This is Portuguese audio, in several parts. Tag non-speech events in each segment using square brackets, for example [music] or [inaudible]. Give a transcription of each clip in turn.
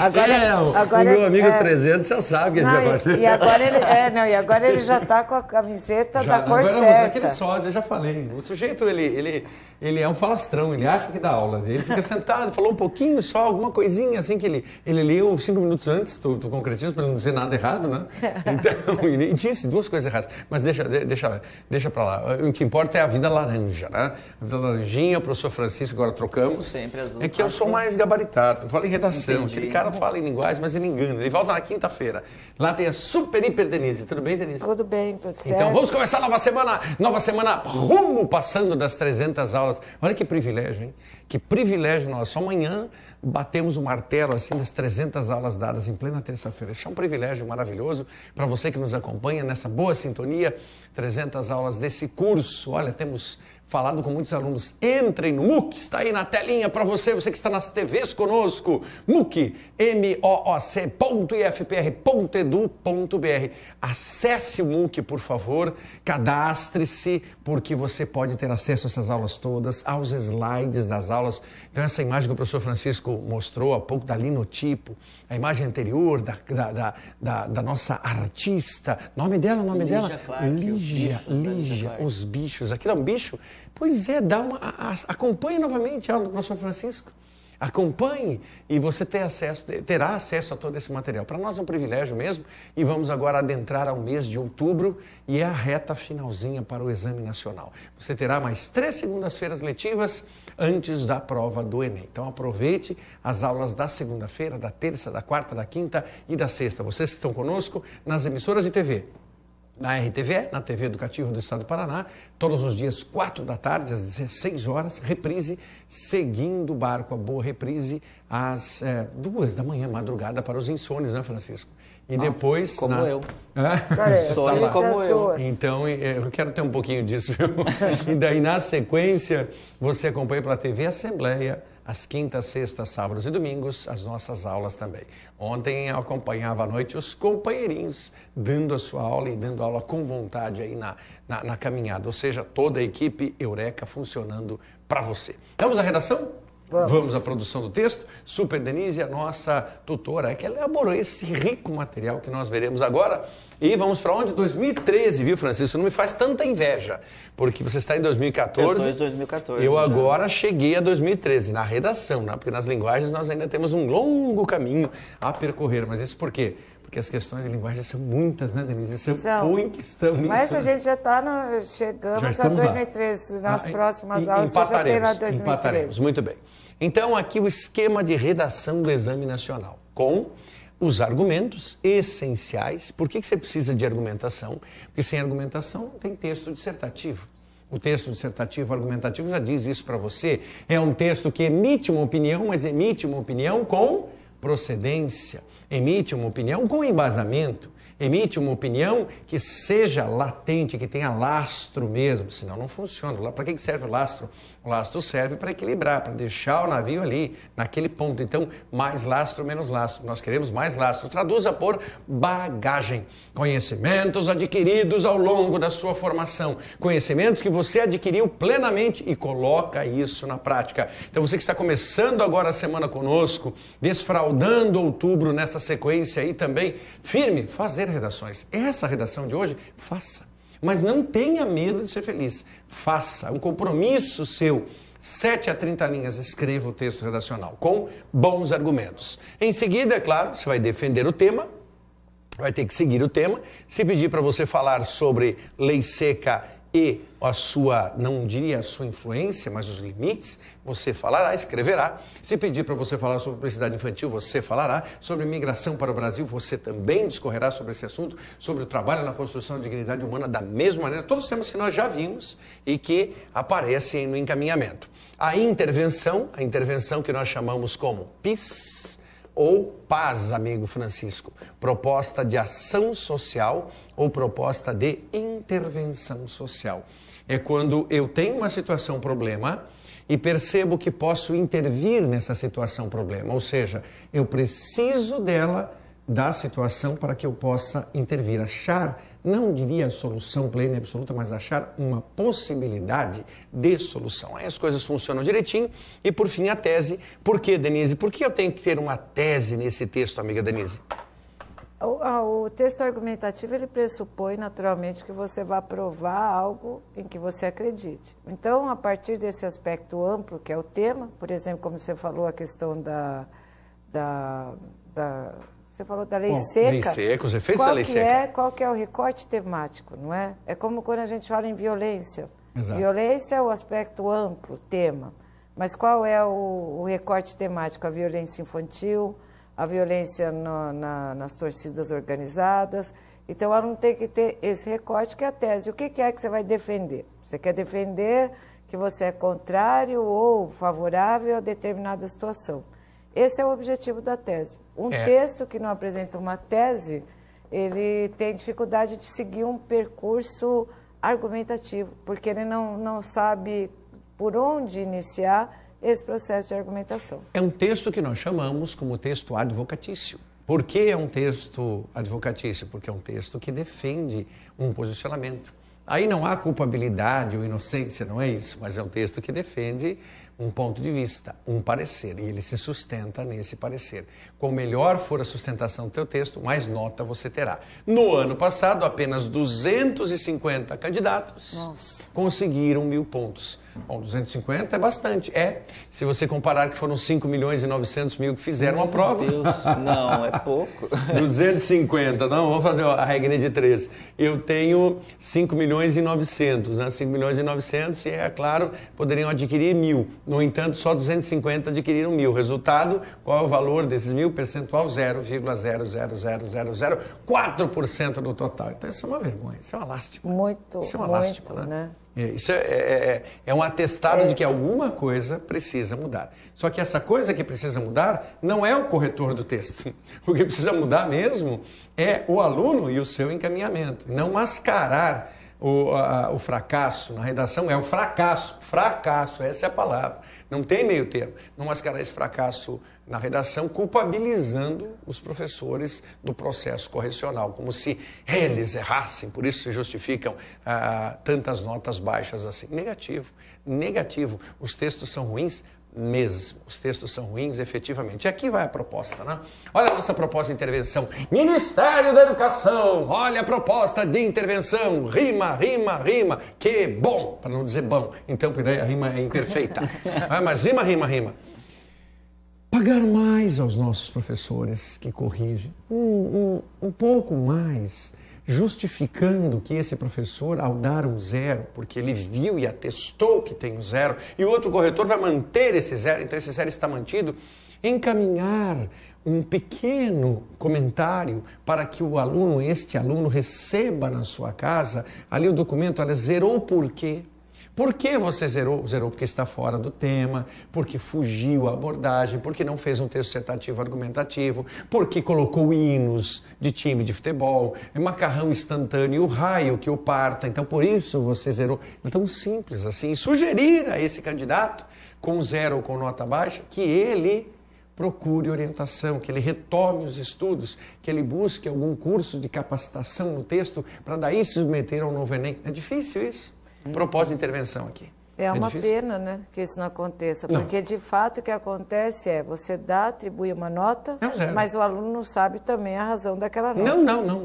Agora, é, agora, o meu amigo é, 300 já sabe que não, ele já vai e, e agora ele, é, não, e agora ele já está com a camiseta já, da cor agora, certa. Aquele sócio, eu já falei. O sujeito, ele, ele, ele é um falastrão, ele acha que dá aula. Ele fica sentado, falou um pouquinho só, alguma coisinha assim que ele, ele leu cinco minutos antes tu, do para não dizer nada errado, né? [laughs] Então, ele disse duas coisas erradas. Mas deixa, deixa, deixa para lá. O que importa é a vida laranja, né? A vida laranjinha, o professor Francisco, agora trocamos. Sempre azul. É que eu sou mais gabaritado. Eu falo em redação. Entendi. Aquele cara cara fala em linguagem, mas ele engana. Ele volta na quinta-feira. Lá tem a super hiper Denise. Tudo bem, Denise? Tudo bem, tudo então, certo. Então vamos começar a nova semana. Nova semana rumo passando das 300 aulas. Olha que privilégio, hein? Que privilégio nosso Só amanhã batemos o martelo assim das 300 aulas dadas em plena terça-feira. Isso é um privilégio maravilhoso para você que nos acompanha nessa boa sintonia. 300 aulas desse curso. Olha, temos falado com muitos alunos. Entrem no MOOC, está aí na telinha para você, você que está nas TVs conosco. MOOC, mooc.ifpr.edu.br. Acesse o MOOC, por favor, cadastre-se, porque você pode ter acesso a essas aulas todas, aos slides das aulas. Então, essa imagem que o professor Francisco mostrou há pouco da linotipo, a imagem anterior da, da, da, da, da nossa artista, nome dela, nome Lígia dela? Clark, né, Lígia, Lígia, os bichos. Aquilo é um bicho Pois é, dá uma, a, acompanhe novamente a aula do professor Francisco. Acompanhe e você ter acesso, terá acesso a todo esse material. Para nós é um privilégio mesmo e vamos agora adentrar ao mês de outubro e é a reta finalzinha para o Exame Nacional. Você terá mais três segundas-feiras letivas antes da prova do Enem. Então aproveite as aulas da segunda-feira, da terça, da quarta, da quinta e da sexta. Vocês que estão conosco nas emissoras de TV na RTV, na TV Educativa do Estado do Paraná, todos os dias, 4 da tarde, às 16 horas, reprise, seguindo o barco, a boa reprise, às é, eh, 2 da manhã, madrugada, para os insones, né, Francisco? E ah, depois. Como na... eu. Ah, [laughs] é, como eu. Então, eh, eu quero ter um pouquinho disso, viu? [laughs] e daí, na sequência, você acompanha para a TV Assembleia às quintas, sextas, sábados e domingos, as nossas aulas também. Ontem eu acompanhava à noite os companheirinhos dando a sua aula e dando aula com vontade aí na, na, na caminhada, ou seja, toda a equipe Eureka funcionando para você. Vamos à redação? Vamos. Vamos. à produção do texto. Super Denise, a nossa tutora, é que elaborou esse rico material que nós veremos agora. E vamos para onde? 2013, viu, Francisco? Não me faz tanta inveja, porque você está em 2014. Eu 2014. Eu já. Né? agora cheguei a 2013, na redação, né? porque nas linguagens nós ainda temos um longo caminho a percorrer. Mas isso por quê? Porque as questões de linguagem são muitas, né, Denise? Você são. em questão nisso. Mas a né? gente já está chegando Chegamos a 2013. Nas ah, próximas e, aulas já terá 2013. Empataremos, muito bem. Então, aqui o esquema de redação do Exame Nacional, com os argumentos essenciais. Por que, que você precisa de argumentação? Porque sem argumentação tem texto dissertativo. O texto dissertativo argumentativo já diz isso para você. É um texto que emite uma opinião, mas emite uma opinião com procedência, emite uma opinião com embasamento emite uma opinião que seja latente, que tenha lastro mesmo, senão não funciona. Para que serve o lastro? O lastro serve para equilibrar, para deixar o navio ali, naquele ponto. Então, mais lastro, menos lastro. Nós queremos mais lastro. Traduza por bagagem. Conhecimentos adquiridos ao longo da sua formação. Conhecimentos que você adquiriu plenamente e coloca isso na prática. Então, você que está começando agora a semana conosco, desfraudando outubro nessa sequência aí também, firme, fazer redações. Essa redação de hoje, faça. Mas não tenha medo de ser feliz. Faça. É um compromisso seu. 7 a 30 linhas, escreva o texto redacional com bons argumentos. Em seguida, é claro, você vai defender o tema, vai ter que seguir o tema. Se pedir para você falar sobre lei seca e a sua, não diria a sua influência, mas os limites, você falará, escreverá. Se pedir para você falar sobre publicidade infantil, você falará. Sobre imigração para o Brasil, você também discorrerá sobre esse assunto, sobre o trabalho na construção da dignidade humana da mesma maneira, todos os temas que nós já vimos e que aparecem no encaminhamento. A intervenção, a intervenção que nós chamamos como PIS, ou paz, amigo Francisco? Proposta de ação social ou proposta de intervenção social? É quando eu tenho uma situação problema e percebo que posso intervir nessa situação problema, ou seja, eu preciso dela da situação para que eu possa intervir, achar não diria solução plena e absoluta, mas achar uma possibilidade de solução. Aí as coisas funcionam direitinho. E por fim, a tese. Por que, Denise? Por que eu tenho que ter uma tese nesse texto, amiga Denise? O, o, texto argumentativo ele pressupõe naturalmente que você vá provar algo em que você acredite. Então, a partir desse aspecto amplo que é o tema, por exemplo, como você falou a questão da, da, da você falou da lei Bom, seca. Lei seca, os efeitos qual da lei que seca. É, qual que é o recorte temático, não é? É como quando a gente fala em violência. Exato. Violência é o aspecto amplo, tema. Mas qual é o, o recorte temático? A violência infantil, a violência no, na, nas torcidas organizadas. Então, ela não tem que ter esse recorte, que é a tese. O que, que é que você vai defender? Você quer defender que você é contrário ou favorável a determinada situação. Esse é o objetivo da tese. Um é. texto que não apresenta uma tese, ele tem dificuldade de seguir um percurso argumentativo, porque ele não, não sabe por onde iniciar esse processo de argumentação. É um texto que nós chamamos como texto advocatício. Por que é um texto advocatício? Porque é um texto que defende um posicionamento. Aí não há culpabilidade ou inocência, não é isso, mas é um texto que defende um ponto de vista, um parecer, e ele se sustenta nesse parecer. Quanto melhor for a sustentação do teu texto, mais nota você terá. No ano passado, apenas 250 candidatos Nossa. conseguiram mil pontos. Bom, 250 é bastante, é. Se você comparar que foram 5 milhões e 900 mil que fizeram Meu a prova. Meu Deus, não, é pouco. 250, [laughs] não, vamos fazer a regra de três. Eu tenho 5 milhões e 900, né? 5 milhões e 900 e, é claro, poderiam adquirir mil. No entanto, só 250 adquiriram mil. Resultado, qual é o valor desses mil? Percentual 0,00004% no total. Então, isso é uma vergonha, isso é uma lástima. Muito, isso é uma muito, lástima, né? né? É, isso é, é, é, é, um atestado é. de que alguma coisa precisa mudar. Só que essa coisa que precisa mudar não é o corretor do texto. [laughs] O que precisa mudar mesmo é o aluno e o seu encaminhamento. Não mascarar o, a, o fracasso na redação é o fracasso. Fracasso, essa é a palavra. Não tem meio termo. Não mascarar esse fracasso na redação culpabilizando os professores do processo correcional, como se eles errassem, por isso se justificam ah, tantas notas baixas assim. Negativo, negativo. Os textos são ruins meses. Os textos são ruins, efetivamente. E aqui vai a proposta, né? Olha a nossa proposta de intervenção. Ministério da Educação, olha a proposta de intervenção. Rima, rima, rima. Que bom, para não dizer bom. Então, porque daí a rima é imperfeita. [laughs] Ah, mas rima, rima, rima. Pagar mais aos nossos professores que corrigem. Um, um, um pouco mais justificando que esse professor, ao dar um zero, porque ele viu e atestou que tem um zero, e o outro corretor vai manter esse zero, então esse zero está mantido, encaminhar um pequeno comentário para que o aluno, este aluno, receba na sua casa ali o documento, olha, zerou por quê? Por que você zerou? Zerou porque está fora do tema, porque fugiu a abordagem, porque não fez um texto setativo argumentativo, porque colocou hinos de time de futebol, macarrão instantâneo, o raio que o parta. Então, por isso você zerou. É tão simples assim. Sugerir a esse candidato, com zero ou com nota baixa, que ele procure orientação, que ele retome os estudos, que ele busque algum curso de capacitação no texto para daí se submeter ao novo Enem. É difícil isso propósito de intervenção aqui. É, é uma é pena né, que isso não aconteça, não. porque de fato o que acontece é você dá, atribui uma nota, é mas o aluno não sabe também a razão daquela nota. Não, não, não,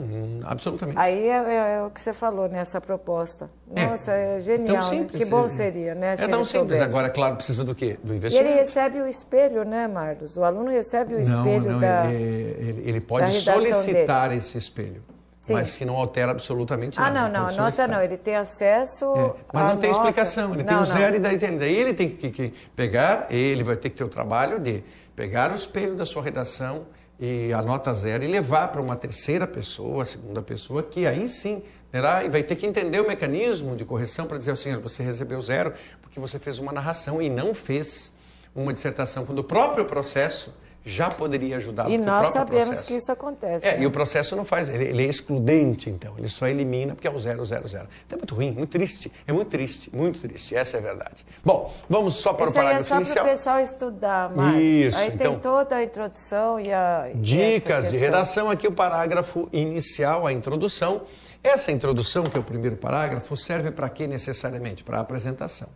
absolutamente. Aí é, é, é o que você falou nessa né, proposta. Nossa, é, genial. Tão simples, né? Que bom seria, né? É se tão simples. Agora, claro, precisa do quê? Do investimento. E ele recebe o espelho, né, Marlos? O aluno recebe o espelho não, não, da. Ele, ele, pode solicitar dele. esse espelho. Sim. mas que não altera absolutamente ah, nada. Ah, não, não, a nota não, ele tem acesso. É. Mas não tem nota. explicação, ele não, tem o um zero e daí, daí ele tem que, que, pegar, ele vai ter que ter o trabalho de pegar o espelho da sua redação e a nota zero e levar para uma terceira pessoa, a segunda pessoa, que aí sim e vai ter que entender o mecanismo de correção para dizer assim: você recebeu zero porque você fez uma narração e não fez uma dissertação, quando o próprio processo já poderia ajudá-lo. E nós sabemos processo. que isso acontece. É, né? e o processo não faz, ele, ele, é excludente, então, ele só elimina porque é o zero, zero, zero. Então é muito ruim, muito triste, é muito triste, muito triste, essa é a verdade. Bom, vamos só para isso o é parágrafo inicial. é só inicial. para o pessoal estudar mais. Isso, Aí então, tem toda a introdução e a... Dicas de redação, aqui o parágrafo inicial, a introdução. Essa introdução, que é o primeiro parágrafo, serve para quê necessariamente? Para a apresentação.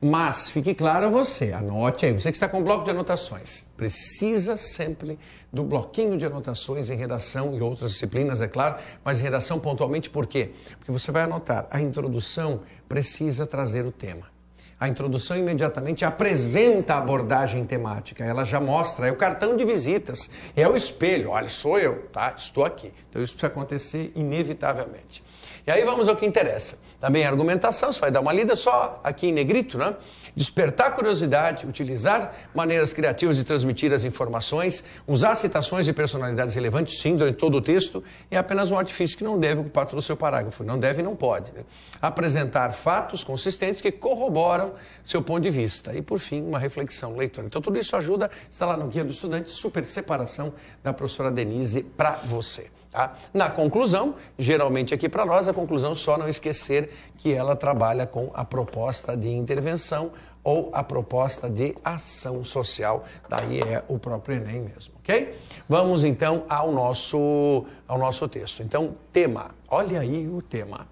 Mas fique claro a você, anote aí, você que está com o bloco de anotações, precisa sempre do bloquinho de anotações em redação e outras disciplinas, é claro, mas em redação pontualmente por quê? Porque você vai anotar, a introdução precisa trazer o tema. A introdução imediatamente apresenta a abordagem temática, ela já mostra, é o cartão de visitas, é o espelho, olha, sou eu, tá? Estou aqui. Então isso precisa acontecer inevitavelmente. E aí vamos ao que interessa. Também a argumentação, você vai dar uma lida só aqui em negrito, né? Despertar curiosidade, utilizar maneiras criativas de transmitir as informações, usar citações e personalidades relevantes, sim, durante todo o texto, é apenas um artifício que não deve ocupar todo o seu parágrafo. Não deve e não pode. Né? Apresentar fatos consistentes que corroboram seu ponto de vista. E, por fim, uma reflexão leitora. Então, tudo isso ajuda, está lá no Guia do Estudante, super separação da professora Denise para você. Tá? Na conclusão, geralmente aqui para nós, a conclusão é só não esquecer que ela trabalha com a proposta de intervenção ou a proposta de ação social. Daí é o próprio Enem mesmo, ok? Vamos então ao nosso, ao nosso texto. Então, tema. Olha aí o tema.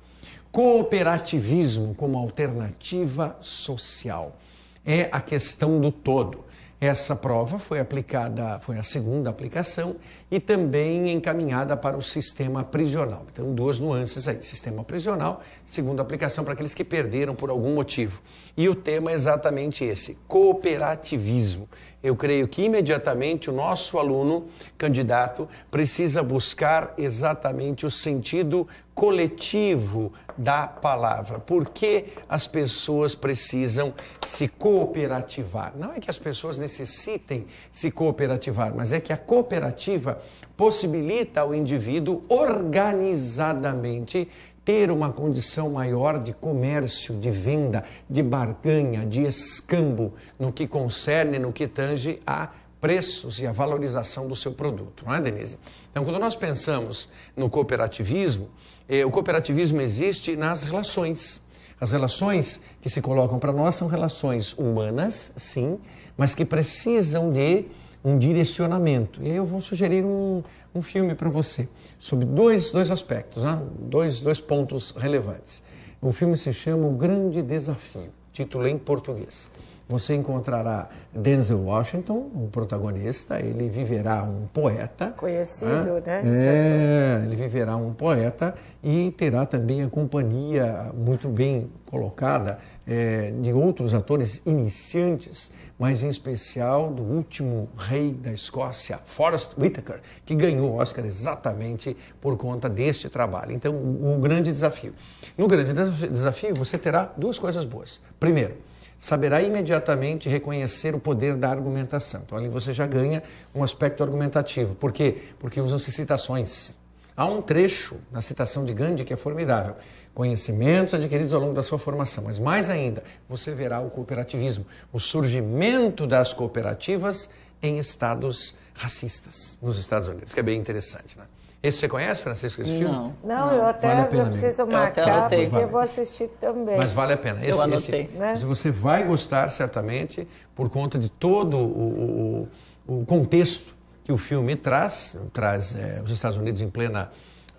Cooperativismo como alternativa social. É a questão do todo. Essa prova foi aplicada, foi a segunda aplicação e também encaminhada para o sistema prisional. Então, duas nuances aí: sistema prisional, segunda aplicação para aqueles que perderam por algum motivo. E o tema é exatamente esse: cooperativismo eu creio que imediatamente o nosso aluno, candidato, precisa buscar exatamente o sentido coletivo da palavra. Por que as pessoas precisam se cooperativar? Não é que as pessoas necessitem se cooperativar, mas é que a cooperativa possibilita ao indivíduo organizadamente ter uma condição maior de comércio, de venda, de barganha, de escambo no que concerne, no que tange a preços e a valorização do seu produto, não é, Denise? Então, quando nós pensamos no cooperativismo, eh, o cooperativismo existe nas relações. As relações que se colocam para nós são relações humanas, sim, mas que precisam de um direcionamento. E aí eu vou sugerir um, um filme para você sobre dois, dois aspectos, né? dois, dois pontos relevantes. O filme se chama O Grande Desafio, título em português. Você encontrará Denzel Washington, um protagonista, ele viverá um poeta. Conhecido, né? né? É, ele viverá um poeta e terá também a companhia muito bem colocada é, de outros atores iniciantes, mas em especial do último rei da Escócia, Forrest Whitaker, que ganhou o Oscar exatamente por conta deste trabalho. Então, o um grande desafio. No grande desafio, você terá duas coisas boas. Primeiro, saberá imediatamente reconhecer o poder da argumentação. Então ali você já ganha um aspecto argumentativo. Por quê? Porque usam-se citações. Há um trecho na citação de Gandhi que é formidável. Conhecimentos adquiridos ao longo da sua formação. Mas mais ainda, você verá o cooperativismo, o surgimento das cooperativas em estados racistas nos Estados Unidos, que é bem interessante, né? Esse você conhece, Francisco, esse não, filme? Não, não, eu até vale a pena, eu preciso marcar, eu até porque eu vou assistir também. Mas vale a pena. Esse, eu anotei. Né? Esse, né? Você vai gostar, certamente, por conta de todo o, o, o contexto que o filme traz, traz é, os Estados Unidos em plena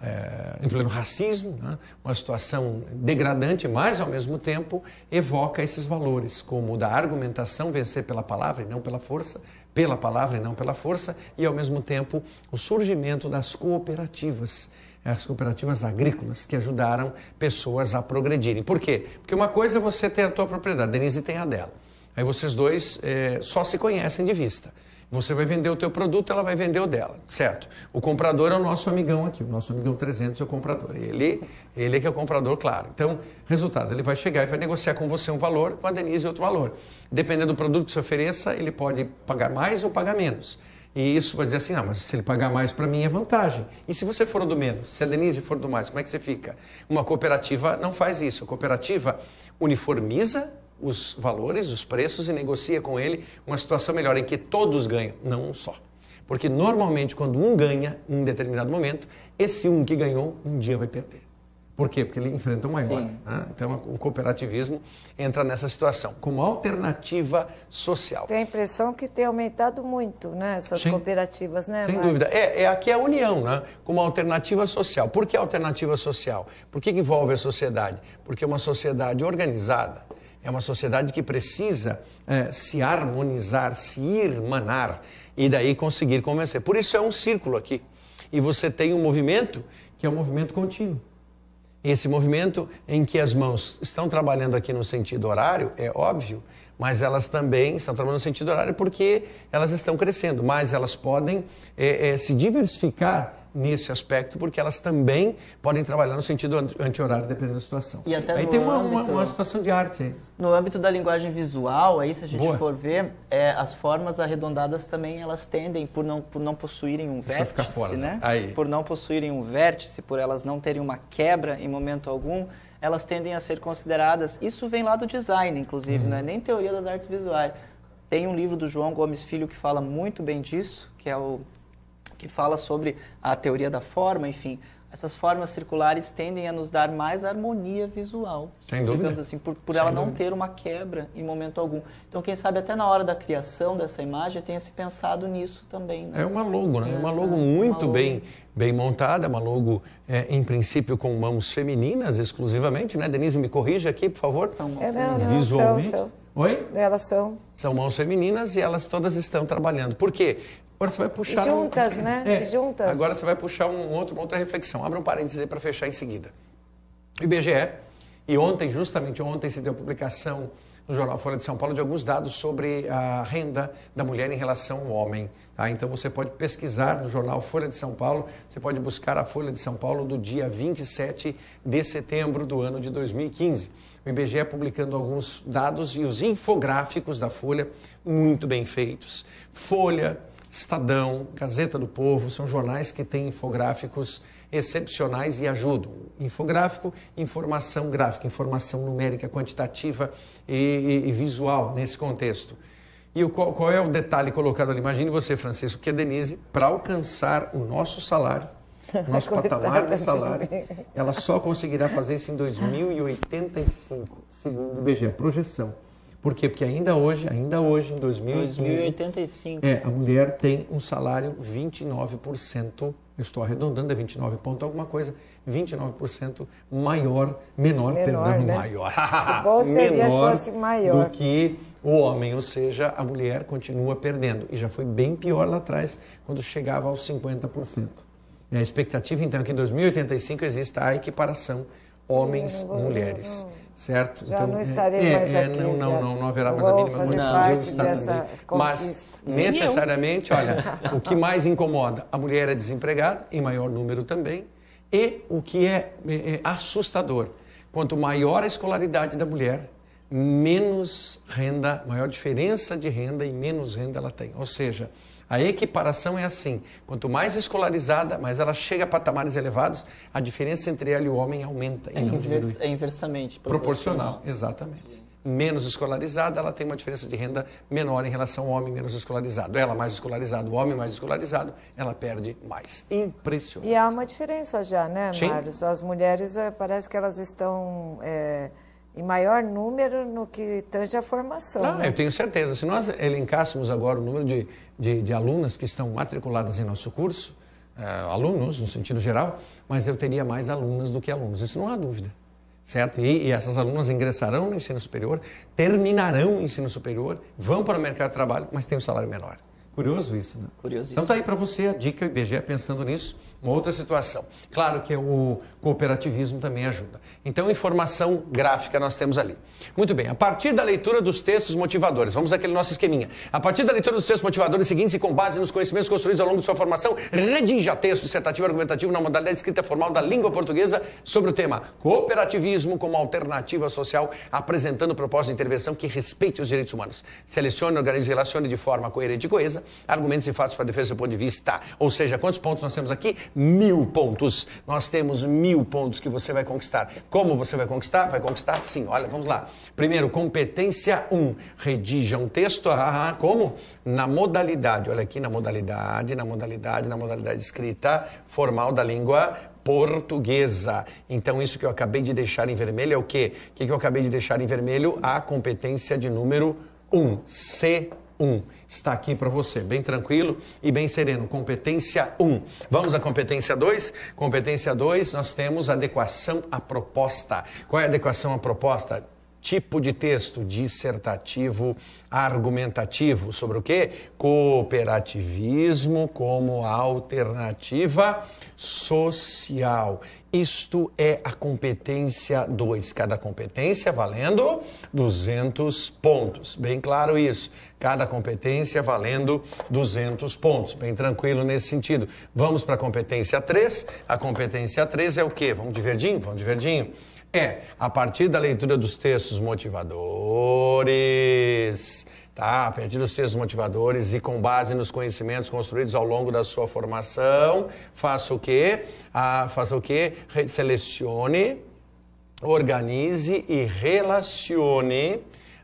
é, em pleno racismo, né? uma situação degradante, mas ao mesmo tempo evoca esses valores, como o da argumentação vencer pela palavra e não pela força, pela palavra e não pela força, e ao mesmo tempo o surgimento das cooperativas, as cooperativas agrícolas que ajudaram pessoas a progredirem. Por quê? Porque uma coisa é você ter a tua propriedade, Denise tem a dela. Aí vocês dois é, só se conhecem de vista. Você vai vender o teu produto, ela vai vender o dela, certo? O comprador é o nosso amigão aqui, o nosso amigão 300 é o comprador. Ele, ele é que é o comprador, claro. Então, resultado, ele vai chegar e vai negociar com você um valor, com a Denise outro valor. Dependendo do produto que você ofereça, ele pode pagar mais ou pagar menos. E isso vai dizer assim, ah, mas se ele pagar mais para mim é vantagem. E se você for do menos, se a Denise for do mais, como é que você fica? Uma cooperativa não faz isso. A cooperativa uniformiza os valores, os preços e negocia com ele uma situação melhor em que todos ganham, não um só. Porque normalmente quando um ganha em um determinado momento, esse um que ganhou um dia vai perder. Por quê? Porque ele enfrenta um maior. Né? Então, o cooperativismo entra nessa situação, como alternativa social. Tem a impressão que tem aumentado muito né, essas Sim. cooperativas, né? Sem Marcos? dúvida. É, é, aqui é a união, né? como alternativa social. Por que alternativa social? Por que envolve a sociedade? Porque é uma sociedade organizada, é uma sociedade que precisa é, se harmonizar, se irmanar e daí conseguir convencer. Por isso é um círculo aqui. E você tem um movimento que é um movimento contínuo. Esse movimento em que as mãos estão trabalhando aqui no sentido horário, é óbvio, mas elas também estão trabalhando no sentido horário porque elas estão crescendo, mas elas podem é, é, se diversificar nesse aspecto, porque elas também podem trabalhar no sentido anti-horário, dependendo da situação. E até aí tem uma, âmbito, uma, uma, situação de arte aí. No âmbito da linguagem visual, aí se a gente Boa. for ver, é, as formas arredondadas também elas tendem, por não, por não possuírem um vértice, fora, né? né? Aí. Por não possuírem um vértice, por elas não terem uma quebra em momento algum, elas tendem a ser consideradas. Isso vem lá do design, inclusive, uhum. não é nem teoria das artes visuais. Tem um livro do João Gomes Filho que fala muito bem disso, que é o que fala sobre a teoria da forma, enfim. Essas formas circulares tendem a nos dar mais harmonia visual. Sem digamos dúvida. assim, por, por ela dúvida. não ter uma quebra em momento algum. Então, quem sabe até na hora da criação dessa imagem tenha se pensado nisso também. Né? É uma logo, né? É uma logo muito uma bem, logo. bem montada, uma logo, é, em princípio, com mãos femininas exclusivamente, né? Denise, me corrija aqui, por favor. Então. é, não, não, Visualmente. São, são. Oi? Elas são. São mãos femininas e elas todas estão trabalhando. Por quê? Agora você vai puxar. Juntas, um... né? [laughs] É. Juntas. Agora você vai puxar um outro, uma outra reflexão. abra um parênteses aí para fechar em seguida. O IBGE, e ontem, justamente ontem, se deu publicação no jornal Folha de São Paulo de alguns dados sobre a renda da mulher em relação ao homem. Tá? Então você pode pesquisar no jornal Folha de São Paulo, você pode buscar a Folha de São Paulo do dia 27 de setembro do ano de 2015. O IBGE publicando alguns dados e os infográficos da Folha, muito bem feitos. Folha Estadão, Gazeta do Povo, são jornais que têm infográficos excepcionais e ajudam. Infográfico, informação gráfica, informação numérica, quantitativa e, e, e visual nesse contexto. E o, qual, qual, é o detalhe colocado ali? Imagine você, Francisco, que a Denise, para alcançar o nosso salário, [laughs] o nosso patamar de salário, ela só conseguirá fazer isso em 2085, segundo o a projeção. Por quê? Porque ainda hoje, ainda hoje, em 2015... 2085. É, a mulher tem um salário 29%, eu estou arredondando, é 29 ponto alguma coisa, 29% maior, menor, menor perdão, né? maior. Bom [laughs] seria menor se fosse maior. Do que o homem, ou seja, a mulher continua perdendo. E já foi bem pior lá atrás, quando chegava aos 50%. a expectativa, então, é que em 2085 exista a equiparação homens-mulheres certo? Já então, não é, estarei é, mais é, aqui. Não, não, não, não haverá mais a mínima condição de estar também. Mas, necessariamente, olha, [laughs] o que mais incomoda, a mulher é desempregada, em maior número também, e o que é, é, é assustador, quanto maior a escolaridade da mulher, menos renda, maior diferença de renda e menos renda ela tem. Ou seja, a equiparação é assim: quanto mais escolarizada, mais ela chega a patamares elevados, a diferença entre ela e o homem aumenta. É, é inversamente proporcional. proporcional. Né? Exatamente. Menos escolarizada, ela tem uma diferença de renda menor em relação ao homem menos escolarizado. Ela mais escolarizada, o homem mais escolarizado, ela perde mais. Impressionante. E há uma diferença já, né, Sim. Marlos? As mulheres, eh, parece que elas estão. É em maior número no que tange a formação. Não, ah, né? Eu tenho certeza. Se nós elencássemos agora o número de, de, de alunas que estão matriculadas em nosso curso, eh, alunos no sentido geral, mas eu teria mais alunas do que alunos, isso não há dúvida. Certo? E, e essas alunas ingressarão no ensino superior, terminarão o ensino superior, vão para o mercado de trabalho, mas têm um salário menor. Curioso isso, né? Curioso isso. Então tá aí para você a dica, IBGE, pensando nisso uma outra situação. Claro que o cooperativismo também ajuda. Então, informação gráfica nós temos ali. Muito bem, a partir da leitura dos textos motivadores, vamos àquele nosso esqueminha. A partir da leitura dos textos motivadores seguintes e com base nos conhecimentos construídos ao longo de sua formação, redinja texto dissertativo e argumentativo na modalidade escrita formal da língua portuguesa sobre o tema cooperativismo como alternativa social, apresentando proposta de intervenção que respeite os direitos humanos. Selecione, organize e relacione de forma coerente e coesa argumentos e fatos para defesa do ponto de vista. Ou seja, quantos pontos nós temos aqui? mil pontos. Nós temos mil pontos que você vai conquistar. Como você vai conquistar? Vai conquistar sim. Olha, vamos lá. Primeiro, competência 1. Um, redija um texto. Ah, ah, ah, como? Na modalidade. Olha aqui, na modalidade, na modalidade, na modalidade escrita formal da língua portuguesa. Então, isso que eu acabei de deixar em vermelho é o quê? O que eu acabei de deixar em vermelho? A competência de número 1, um, C1 está aqui para você, bem tranquilo e bem sereno. Competência 1. Vamos à competência 2? Competência 2, nós temos adequação à proposta. Qual é a adequação à proposta? tipo de texto dissertativo, argumentativo, sobre o que? Cooperativismo como alternativa social. Isto é a competência 2. Cada competência valendo 200 pontos. Bem claro isso. Cada competência valendo 200 pontos. Bem tranquilo nesse sentido. Vamos para a competência 3. A competência 3 é o quê? Vamos de verdinho? Vamos de verdinho? É, a partir da leitura dos textos motivadores tá? a partir dos motivadores e com base nos conhecimentos construídos ao longo da sua formação, faça o quê? Ah, faça o quê? Selecione, organize e relacione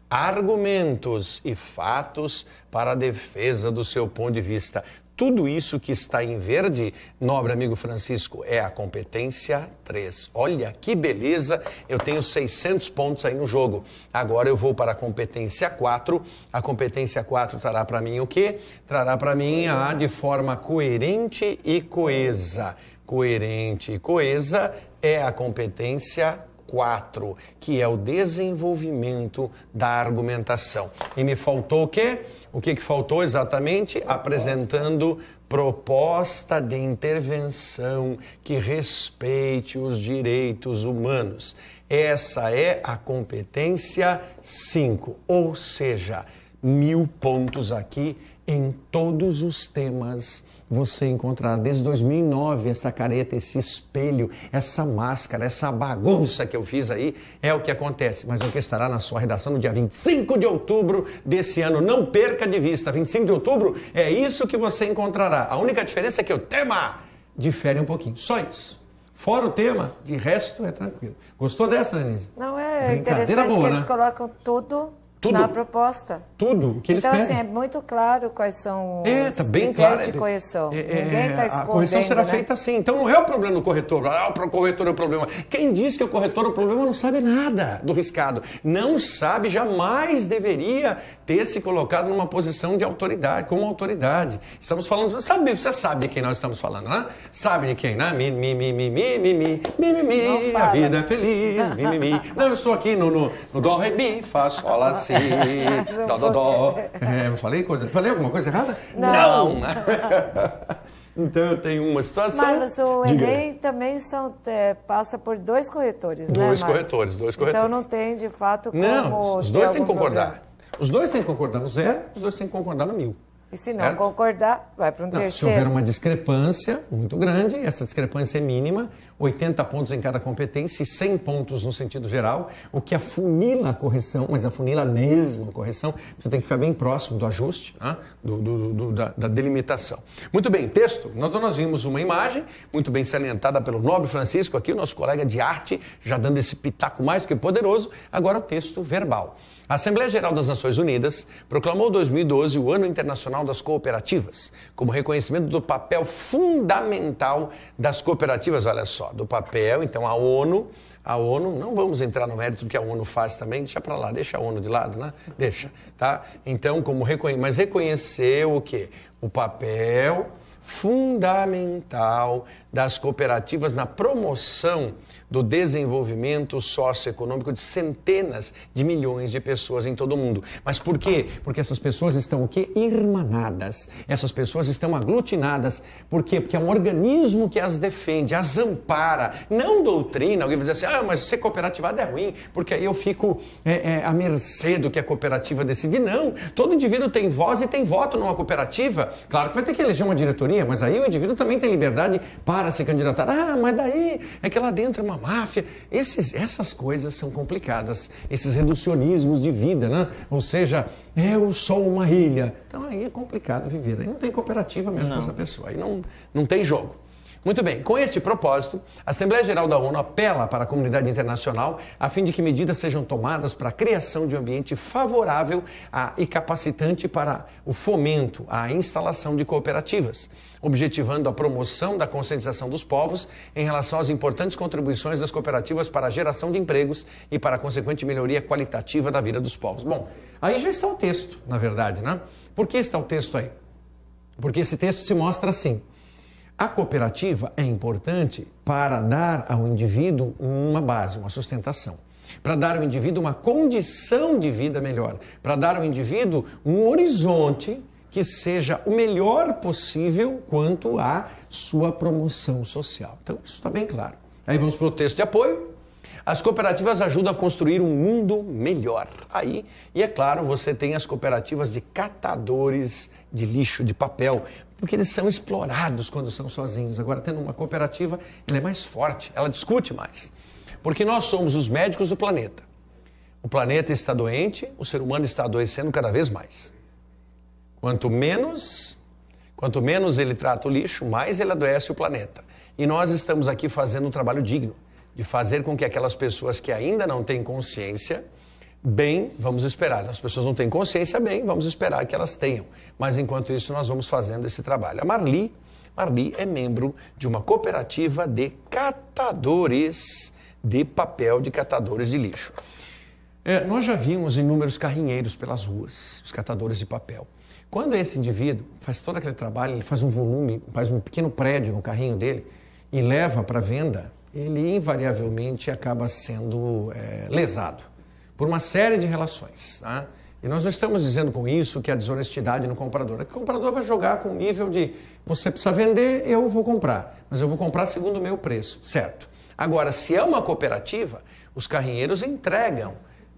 argumentos e fatos para a defesa do seu ponto de vista tudo isso que está em verde, nobre amigo Francisco, é a competência 3. Olha que beleza, eu tenho 600 pontos aí no jogo. Agora eu vou para a competência 4. A competência 4 trará para mim o quê? Trará para mim a de forma coerente e coesa. Coerente e coesa é a competência 3 4, que é o desenvolvimento da argumentação. E me faltou o quê? O que, que faltou exatamente? Proposta. Apresentando proposta de intervenção que respeite os direitos humanos. Essa é a competência 5, ou seja, mil pontos aqui em todos os temas você encontrará desde 2009 essa careta, esse espelho, essa máscara, essa bagunça que eu fiz aí, é o que acontece, mas o que estará na sua redação no dia 25 de outubro desse ano, não perca de vista, 25 de outubro é isso que você encontrará. A única diferença é que o tema difere um pouquinho, só isso. Fora o tema, de resto é tranquilo. Gostou dessa, Denise? Não, é interessante boa, que eles né? colocam tudo tudo, na proposta. Tudo que eles Então, assim, é muito claro quais são é, tá os tá bem claro. de correção. É, é, é, Ninguém está escondendo. A correção será né? feita assim. Então, não é o problema do corretor. Ah, o corretor é o problema. Quem diz que é o corretor é o problema não sabe nada do riscado. Não sabe, jamais deveria ter se colocado numa posição de autoridade, como autoridade. Estamos falando... Sabe, você sabe de quem nós estamos falando, né? Sabe de quem, né? Mi, mi, mi, mi, mi, mi, mi, mi, mi, mi. A vida é feliz, mi, mi, mi. Não, eu estou aqui no, no, no Dó, Ré, Mi, Fá, Sol, Lá, Si dó, dó, dó. É, eu falei, coisa, falei alguma coisa errada? Não! Não. [laughs] então eu tenho uma situação. Marlos, o Enem também são, é, passa por dois corretores, dois né? Dois corretores, dois corretores. Então não tem, de fato, como. Não, os dois têm que concordar. Problema. Os dois têm que concordar no zero, os dois têm que concordar no mil. E se não certo? concordar, vai para um não, terceiro. Se houver uma discrepância muito grande, essa discrepância é mínima, 80 pontos em cada competência e 100 pontos no sentido geral, o que afunila a correção, mas afunila mesmo a correção, você tem que ficar bem próximo do ajuste, né? do, do, do, da, da, delimitação. Muito bem, texto, nós, nós vimos uma imagem, muito bem salientada pelo nobre Francisco aqui, o nosso colega de arte, já dando esse pitaco mais que poderoso, agora o texto verbal. A Assembleia Geral das Nações Unidas proclamou 2012 o Ano Internacional das Cooperativas, como reconhecimento do papel fundamental das cooperativas, olha só, do papel, então a ONU, a ONU, não vamos entrar no mérito do que a ONU faz também, deixa para lá, deixa a ONU de lado, né? Deixa, tá? Então, como reconhe... mas reconheceu o quê? O papel fundamental das cooperativas na promoção do desenvolvimento socioeconômico de centenas de milhões de pessoas em todo o mundo. Mas por quê? Porque essas pessoas estão o quê? Irmanadas. Essas pessoas estão aglutinadas. Por quê? Porque é um organismo que as defende, as ampara, não doutrina. Alguém vai dizer assim, ah, mas ser cooperativado é ruim, porque aí eu fico é, é, à mercê do que a cooperativa decide. Não, todo indivíduo tem voz e tem voto numa cooperativa. Claro que vai ter que eleger uma diretoria, mas aí o indivíduo também tem liberdade para se candidatar. Ah, mas daí é que lá dentro é uma máfia. Esses, essas coisas são complicadas, esses reducionismos de vida, né? Ou seja, eu sou uma ilha. Então aí é complicado viver, aí não tem cooperativa mesmo não. com essa pessoa, aí não, não tem jogo. Muito bem, com este propósito, a Assembleia Geral da ONU apela para a comunidade internacional a fim de que medidas sejam tomadas para a criação de um ambiente favorável a, e capacitante para o fomento à instalação de cooperativas, objetivando a promoção da conscientização dos povos em relação às importantes contribuições das cooperativas para a geração de empregos e para a consequente melhoria qualitativa da vida dos povos. Bom, aí já está o texto, na verdade, né? Por que está o texto aí? Porque esse texto se mostra assim. A cooperativa é importante para dar ao indivíduo uma base, uma sustentação, para dar ao indivíduo uma condição de vida melhor, para dar ao indivíduo um horizonte que seja o melhor possível quanto à sua promoção social. Então, isso está bem claro. Aí vamos para o texto de apoio. As cooperativas ajudam a construir um mundo melhor. Aí, e é claro, você tem as cooperativas de catadores de lixo de papel, porque eles são explorados quando são sozinhos. Agora, tendo uma cooperativa, ela é mais forte, ela discute mais. Porque nós somos os médicos do planeta. O planeta está doente, o ser humano está adoecendo cada vez mais. Quanto menos, quanto menos ele trata o lixo, mais ele adoece o planeta. E nós estamos aqui fazendo um trabalho digno de fazer com que aquelas pessoas que ainda não têm consciência Bem, vamos esperar. As pessoas não têm consciência, bem, vamos esperar que elas tenham. Mas enquanto isso, nós vamos fazendo esse trabalho. A Marli, Marli é membro de uma cooperativa de catadores de papel de catadores de lixo. É, nós já vimos inúmeros carrinheiros pelas ruas, os catadores de papel. Quando esse indivíduo faz todo aquele trabalho, ele faz um volume, faz um pequeno prédio no carrinho dele e leva para venda, ele invariavelmente acaba sendo é, lesado por uma série de relações. Tá? E nós não estamos dizendo com isso que a desonestidade no comprador. É que o comprador vai jogar com o nível de você precisa vender, eu vou comprar, mas eu vou comprar segundo o meu preço, certo? Agora, se é uma cooperativa, os carrinheiros entregam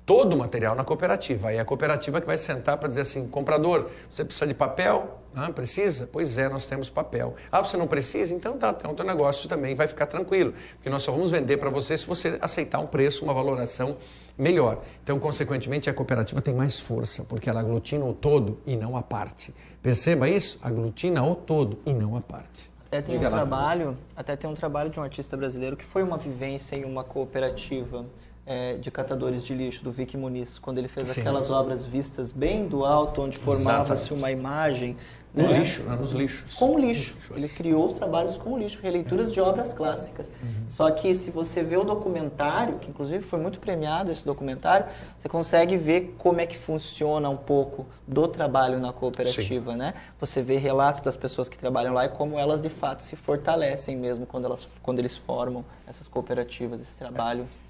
todo o material na cooperativa. Aí é a cooperativa que vai sentar para dizer assim: comprador, você precisa de papel, ah, precisa? Pois é, nós temos papel. Ah, você não precisa? Então tá, então o teu negócio também vai ficar tranquilo, porque nós só vamos vender para você se você aceitar um preço, uma valoração melhor. Então, consequentemente, a cooperativa tem mais força, porque ela aglutina o todo e não a parte. Perceba isso? Aglutina o todo e não a parte. Até tem um trabalho, até tem um trabalho de um artista brasileiro que foi uma vivência em uma cooperativa é, de catadores de lixo do Vic Muniz, quando ele fez Sim. aquelas obras vistas bem do alto, onde formava-se uma imagem. No né? lixo, né? nos lixos. Com lixo. lixo. Ele criou os trabalhos com lixo, releituras é. de obras clássicas. Uhum. Só que se você vê o documentário, que inclusive foi muito premiado esse documentário, você consegue ver como é que funciona um pouco do trabalho na cooperativa, né? Você vê relatos das pessoas que trabalham lá e como elas de fato se fortalecem mesmo quando, elas, quando eles formam essas cooperativas, esse trabalho. É.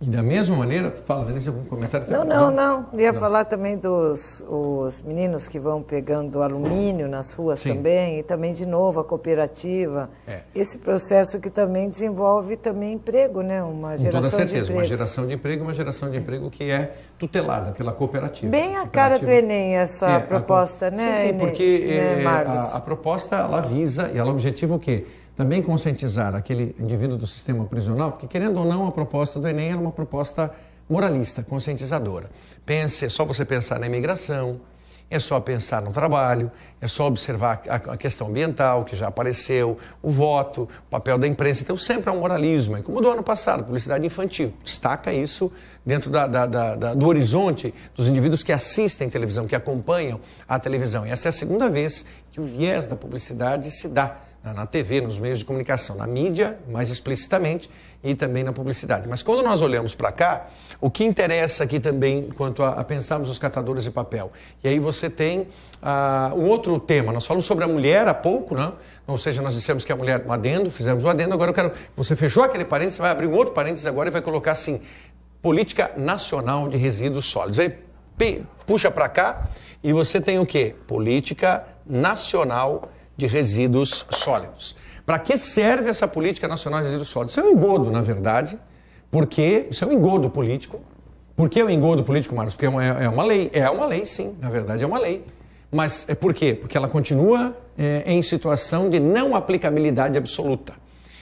E da mesma maneira, fala, Denise, algum comentário? Não, não, não. Eu ia não. falar também dos os meninos que vão pegando alumínio nas ruas Sim. também, e também, de novo, a cooperativa. É. Esse processo que também desenvolve também emprego, né? Uma geração Com toda certeza, uma geração de emprego, uma geração de emprego que é tutelada pela cooperativa. Bem a cara do Enem essa é, proposta, a... né? Sim, sim, porque né, é, a, a, proposta ela visa e ela objetiva o quê? também conscientizar aquele indivíduo do sistema prisional, porque querendo ou não, a proposta do Enem era uma proposta moralista, conscientizadora. Pense, é só você pensar na imigração, é só pensar no trabalho, é só observar a questão ambiental, que já apareceu, o voto, o papel da imprensa. Então, sempre há um moralismo, como do ano passado, publicidade infantil. Destaca isso dentro da, da, da, do horizonte dos indivíduos que assistem televisão, que acompanham a televisão. E essa é a segunda vez que o viés da publicidade se dá na TV, nos meios de comunicação, na mídia, mais explicitamente, e também na publicidade. Mas quando nós olhamos para cá, o que interessa aqui também, quanto a, a, pensarmos os catadores de papel? E aí você tem ah, um outro tema. Nós falamos sobre a mulher há pouco, não? Né? ou seja, nós dissemos que a mulher, um adendo, fizemos um adendo, agora eu quero. Você fechou aquele parênteses, vai abrir um outro parênteses agora e vai colocar assim: Política Nacional de Resíduos Sólidos. Aí puxa para cá e você tem o quê? Política Nacional de de resíduos sólidos. Para que serve essa política nacional de resíduos sólidos? Isso é um engodo, na verdade, porque isso é um engodo político. Por que é um engodo político, Marcos? Porque é, é uma, lei. É uma lei, sim, na verdade é uma lei. Mas é por quê? Porque ela continua é, em situação de não aplicabilidade absoluta.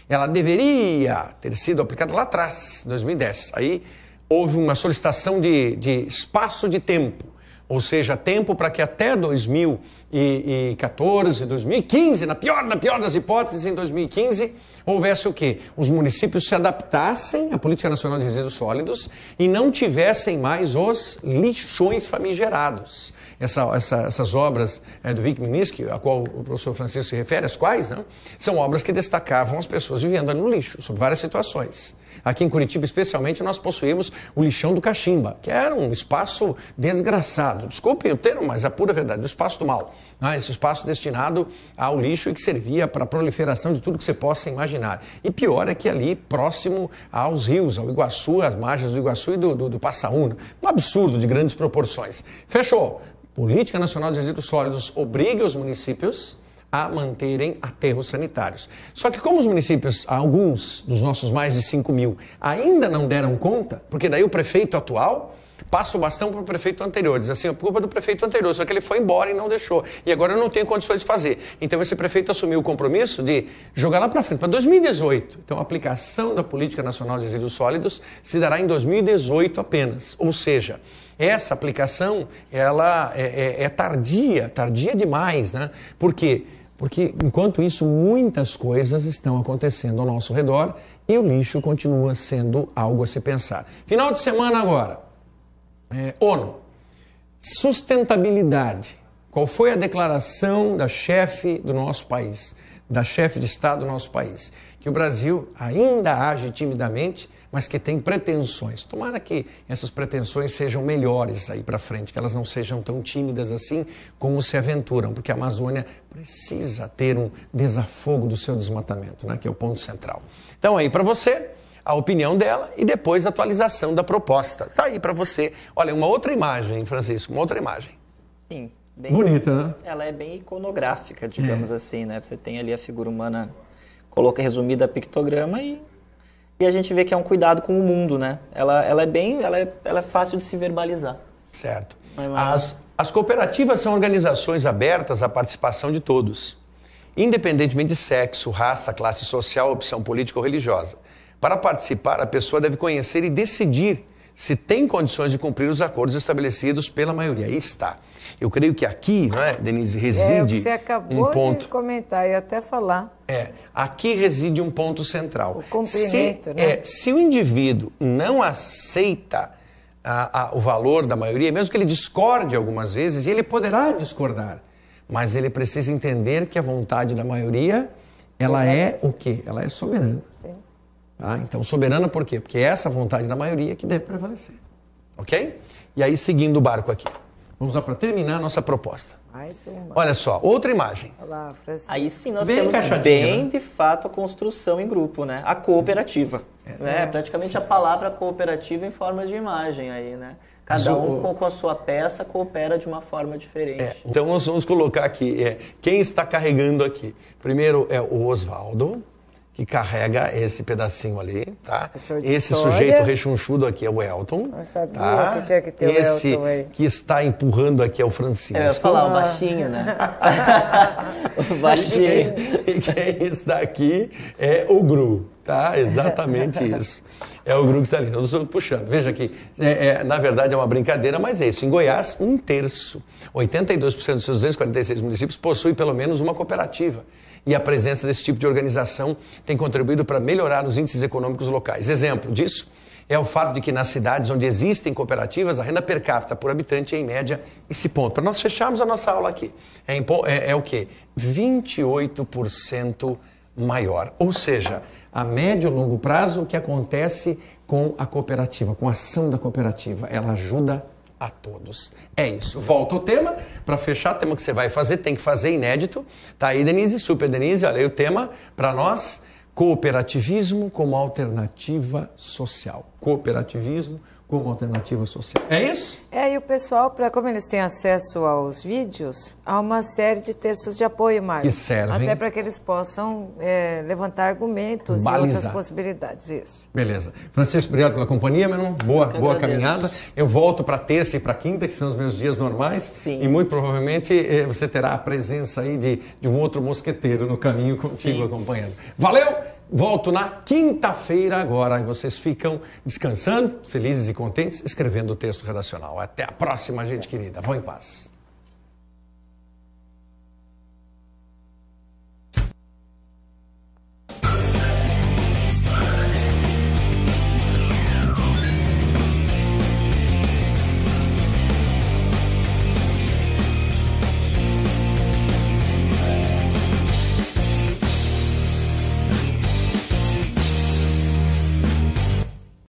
Ela deveria ter sido aplicada lá atrás, 2010. Aí houve uma solicitação de, de espaço de tempo, ou seja, tempo para que até 2000 2014, 2015, na pior da pior das hipóteses, em 2015, houvesse o quê? Os municípios se adaptassem à Política Nacional de Resíduos Sólidos e não tivessem mais os lixões famigerados. Essa, essa, essas obras é, do Vic Minisky, a qual o professor Francisco se refere, as quais não, são obras que destacavam as pessoas vivendo no lixo, sob várias situações. Aqui em Curitiba, especialmente, nós possuímos o lixão do Cachimba, que era um espaço desgraçado. Desculpem o termo, mas a pura verdade, o espaço do mal. É? esse espaço destinado ao lixo e que servia para a proliferação de tudo que você possa imaginar. E pior é que ali, próximo aos rios, ao Iguaçu, às margens do Iguaçu e do, do, do Passaúna. Um absurdo de grandes proporções. Fechou. Política Nacional de Resíduos Sólidos obriga os municípios a manterem aterros sanitários. Só que como os municípios, alguns dos nossos mais de 5 mil, ainda não deram conta, porque daí o prefeito atual Passa o bastão para o prefeito anterior, diz assim, a culpa do prefeito anterior, só que ele foi embora e não deixou. E agora eu não tenho condições de fazer. Então esse prefeito assumiu o compromisso de jogar lá para frente, para 2018. Então a aplicação da Política Nacional de Resíduos Sólidos se dará em 2018 apenas. Ou seja, essa aplicação ela é, é, é tardia, tardia demais, né? Por quê? Porque enquanto isso, muitas coisas estão acontecendo ao nosso redor e o lixo continua sendo algo a se pensar. Final de semana agora. É, ONU, sustentabilidade. Qual foi a declaração da chefe do nosso país, da chefe de Estado do nosso país? Que o Brasil ainda age timidamente, mas que tem pretensões. Tomara que essas pretensões sejam melhores aí para frente, que elas não sejam tão tímidas assim como se aventuram, porque a Amazônia precisa ter um desafogo do seu desmatamento, né? que é o ponto central. Então aí, para você, a opinião dela e depois a atualização da proposta. Tá aí para você. Olha, uma outra imagem, Francisco, uma outra imagem. Sim. Bem, Bonita, né? Ela é bem iconográfica, digamos é. assim, né? Você tem ali a figura humana, coloca resumida a pictograma e e a gente vê que é um cuidado com o mundo, né? Ela, ela é bem, ela é, ela é fácil de se verbalizar. Certo. As, as cooperativas são organizações abertas à participação de todos, independentemente de sexo, raça, classe social, opção política ou religiosa. Para participar, a pessoa deve conhecer e decidir se tem condições de cumprir os acordos estabelecidos pela maioria. Aí está. Eu creio que aqui, não é, Denise, reside é, você acabou um ponto. de comentar e até falar. É, aqui reside um ponto central. O cumprimento, se, né? É, se o indivíduo não aceita a, a, o valor da maioria, mesmo que ele discorde algumas vezes, e ele poderá discordar, mas ele precisa entender que a vontade da maioria, ela é, é o quê? Ela é soberana. Sim. Tá? então, soberana por quê? Porque é essa vontade da maioria é que deve prevalecer. Ok? E aí, seguindo o barco aqui. Vamos lá para terminar a nossa proposta. Mais uma. Olha só, outra imagem. Olá, Francisco. Aí sim nós bem temos bem, né? de fato, a construção em grupo, né? A cooperativa. É, né? É, Praticamente sim. a palavra cooperativa em forma de imagem aí, né? Cada um com, com, a sua peça coopera de uma forma diferente. É, então nós vamos colocar aqui é, quem está carregando aqui. Primeiro é o Oswaldo que carrega esse pedacinho ali, tá? Esse história. sujeito rechonchudo aqui é o Elton. Eu sabia tá? que tinha que ter esse o Elton aí. que está empurrando aqui é o Francisco. É, eu ia falar ah. Né? [laughs] o baixinho, né? o baixinho. E quem está aqui é o Gru, tá? Exatamente [laughs] isso. É o Gru que está ali. Então, estou puxando. Veja aqui, é, é, na verdade é uma brincadeira, mas é isso. Em Goiás, um terço, 82% dos seus 246 municípios possui pelo menos uma cooperativa e a presença desse tipo de organização tem contribuído para melhorar os índices econômicos locais. Exemplo disso é o fato de que nas cidades onde existem cooperativas, a renda per capita por habitante é em média esse ponto. Para nós fecharmos a nossa aula aqui, é, é, é o quê? 28% maior. Ou seja, a médio e longo prazo, o que acontece com a cooperativa, com a ação da cooperativa? Ela ajuda a todos. É isso. Volta o tema para fechar, tema que você vai fazer, tem que fazer inédito. Tá aí, Denise, super Denise, olha aí o tema para nós, cooperativismo como alternativa social. Cooperativismo como alternativa social. É isso? É, e o pessoal, pra, como eles têm acesso aos vídeos, há uma série de textos de apoio, Marcos. Que servem. Até para que eles possam é, levantar argumentos Balizar. e outras possibilidades. Isso. Beleza. Francisco, obrigado pela companhia, meu irmão. Boa, Eu boa caminhada. Eu volto para terça e para quinta, que são os meus dias normais. Sim. E muito provavelmente eh, você terá a presença aí de, de um outro mosqueteiro no caminho contigo Sim. acompanhando. Valeu! Volto na quinta-feira agora. e Vocês ficam descansando, felizes e contentes, escrevendo o texto redacional. Até a próxima, gente querida. Vão em paz.